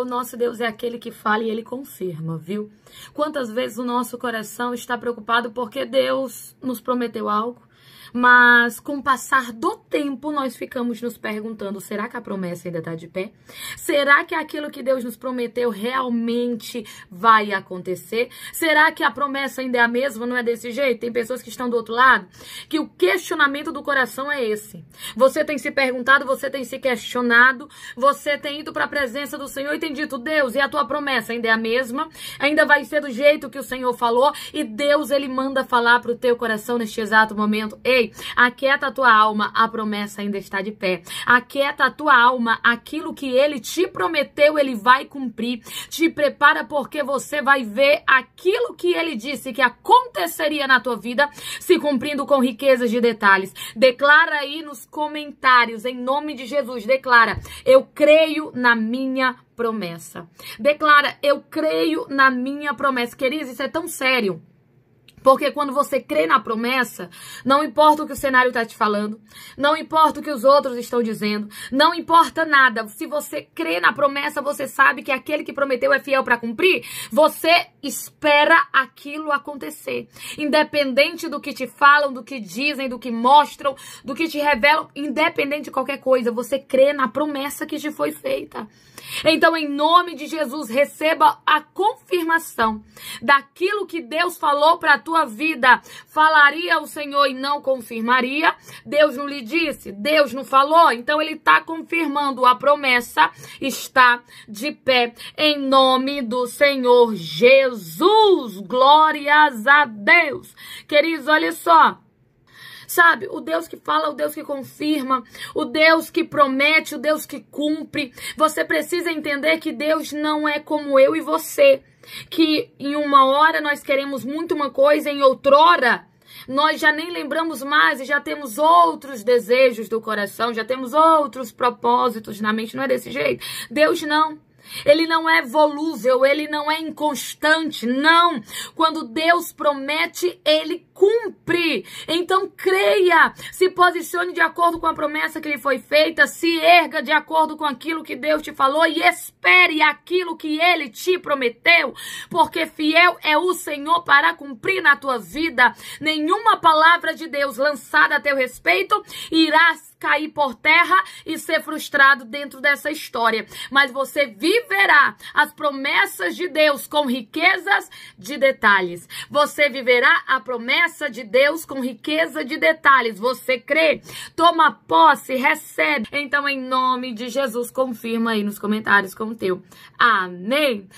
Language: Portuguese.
O nosso Deus é aquele que fala e ele confirma, viu? Quantas vezes o nosso coração está preocupado porque Deus nos prometeu algo? Mas com o passar do tempo, nós ficamos nos perguntando: será que a promessa ainda está de pé? Será que aquilo que Deus nos prometeu realmente vai acontecer? Será que a promessa ainda é a mesma? Não é desse jeito? Tem pessoas que estão do outro lado que o questionamento do coração é esse. Você tem se perguntado, você tem se questionado, você tem ido para a presença do Senhor e tem dito: Deus, e a tua promessa ainda é a mesma? Ainda vai ser do jeito que o Senhor falou? E Deus, ele manda falar para o teu coração neste exato momento: Ei, Aquieta a tua alma, a promessa ainda está de pé. Aquieta a tua alma, aquilo que ele te prometeu, ele vai cumprir. Te prepara porque você vai ver aquilo que ele disse que aconteceria na tua vida se cumprindo com riquezas de detalhes. Declara aí nos comentários, em nome de Jesus, declara: Eu creio na minha promessa. Declara: Eu creio na minha promessa. Queridos, isso é tão sério. Porque quando você crê na promessa, não importa o que o cenário está te falando, não importa o que os outros estão dizendo, não importa nada. Se você crê na promessa, você sabe que aquele que prometeu é fiel para cumprir. Você espera aquilo acontecer. Independente do que te falam, do que dizem, do que mostram, do que te revelam, independente de qualquer coisa, você crê na promessa que te foi feita. Então, em nome de Jesus, receba a confirmação daquilo que Deus falou para tu tua vida. Falaria o Senhor e não confirmaria? Deus não lhe disse? Deus não falou? Então ele está confirmando a promessa, está de pé em nome do Senhor Jesus. Glórias a Deus. Queridos, olha só. Sabe? O Deus que fala, o Deus que confirma, o Deus que promete, o Deus que cumpre. Você precisa entender que Deus não é como eu e você, que em uma hora nós queremos muito uma coisa, em outrora nós já nem lembramos mais e já temos outros desejos do coração, já temos outros propósitos na mente, não é desse jeito? Deus não. Ele não é volúvel, ele não é inconstante, não. Quando Deus promete, ele cumpre. Então creia, se posicione de acordo com a promessa que lhe foi feita, se erga de acordo com aquilo que Deus te falou e espere aquilo que ele te prometeu, porque fiel é o Senhor para cumprir na tua vida. Nenhuma palavra de Deus lançada a teu respeito irá cair por terra e ser frustrado dentro dessa história. Mas você viverá as promessas de Deus com riquezas de detalhes. Você viverá a promessa de Deus com riqueza de detalhes. Você crê, toma posse, recebe. Então, em nome de Jesus, confirma aí nos comentários com o teu. Amém.